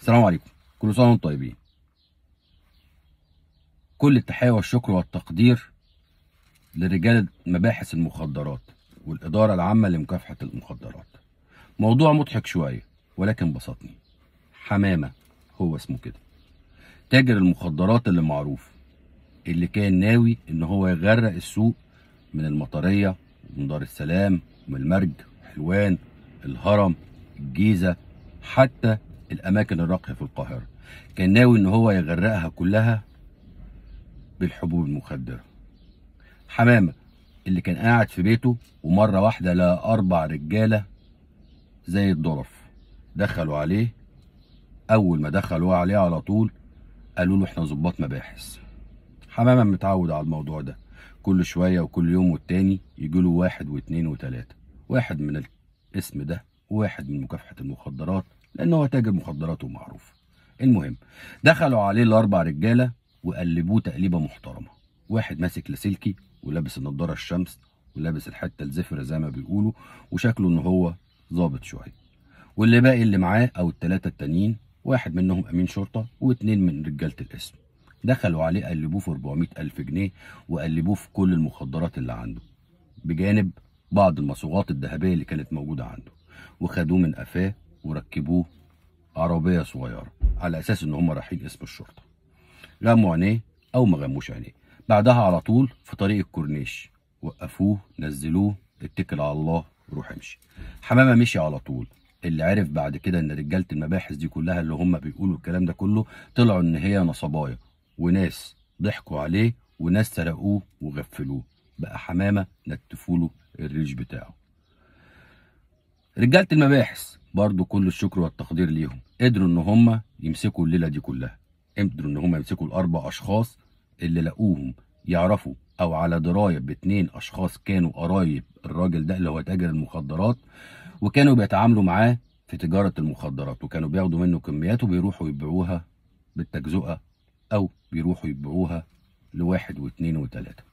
السلام عليكم كل سنه وانتم طيبين كل التحيه والشكر والتقدير لرجال مباحث المخدرات والاداره العامه لمكافحه المخدرات موضوع مضحك شويه ولكن بسطني حمامه هو اسمه كده تاجر المخدرات اللي معروف اللي كان ناوي ان هو يغرق السوق من المطريه ومن دار السلام ومن المرج حلوان الهرم الجيزه حتى الاماكن الراقيه في القاهره كان ناوي ان هو يغرقها كلها بالحبوب المخدره حمامه اللي كان قاعد في بيته ومره واحده لا اربع رجاله زي الضرف دخلوا عليه اول ما دخلوا عليه على طول قالوا له احنا ظباط مباحث حمامه متعود على الموضوع ده كل شويه وكل يوم والتاني يجي له واحد واثنين وثلاثه واحد من الاسم ده وواحد من مكافحه المخدرات لأنه هو تاجر مخدرات ومعروف المهم دخلوا عليه الأربع رجالة وقلبوه تقليبة محترمة واحد ماسك لاسلكي ولابس النضارة الشمس ولابس الحتة الزفرة زي ما بيقولوا وشكله إن هو ظابط شوية واللي باقي اللي معاه أو التلاتة التانيين واحد منهم أمين شرطة واتنين من رجالة القسم دخلوا عليه قلبوه في 400 ألف جنيه وقلبوه في كل المخدرات اللي عنده بجانب بعض المصوغات الذهبية اللي كانت موجودة عنده وخدوه من قفاه وركبوه عربيه صغيره على اساس ان هم رايحين قسم الشرطه غموا عينيه او ما غموش عينيه بعدها على طول في طريق الكورنيش وقفوه نزلوه اتكل على الله روح امشي حمامه مشي على طول اللي عرف بعد كده ان رجاله المباحث دي كلها اللي هم بيقولوا الكلام ده كله طلعوا ان هي نصبايا وناس ضحكوا عليه وناس سرقوه وغفلوه بقى حمامه نتفوا له الريش بتاعه رجاله المباحث برضو كل الشكر والتقدير ليهم قدروا ان هم يمسكوا الليله دي كلها قدروا ان هم يمسكوا الاربع اشخاص اللي لقوهم يعرفوا او على درايه باتنين اشخاص كانوا قرايب الراجل ده اللي هو تاجر المخدرات وكانوا بيتعاملوا معاه في تجاره المخدرات وكانوا بياخدوا منه كميات وبيروحوا يبيعوها بالتجزئه او بيروحوا يبيعوها لواحد واثنين وثلاثه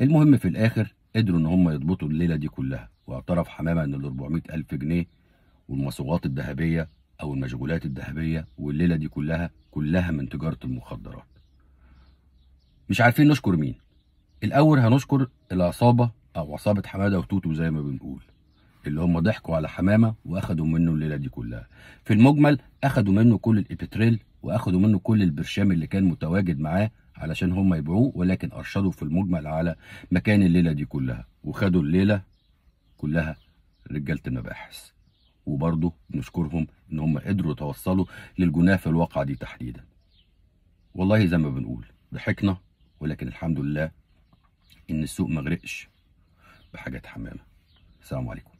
المهم في الاخر قدروا ان هم يضبطوا الليله دي كلها واعترف حمامه ان ال 400 الف جنيه والمصوغات الذهبيه او المشغولات الذهبيه والليله دي كلها كلها من تجاره المخدرات مش عارفين نشكر مين الاول هنشكر العصابه او عصابه حماده وتوتو زي ما بنقول اللي هم ضحكوا على حمامه واخدوا منه الليله دي كلها في المجمل اخدوا منه كل الابتريل واخدوا منه كل البرشام اللي كان متواجد معاه علشان هم يبيعوه ولكن ارشدوا في المجمل على مكان الليله دي كلها وخدوا الليله كلها رجاله المباحث وبرضه نشكرهم ان هم قدروا يتوصلوا للجناه في الواقعه دي تحديدا والله زي ما بنقول ضحكنا ولكن الحمد لله ان السوق ما غرقش بحاجات حمامه السلام عليكم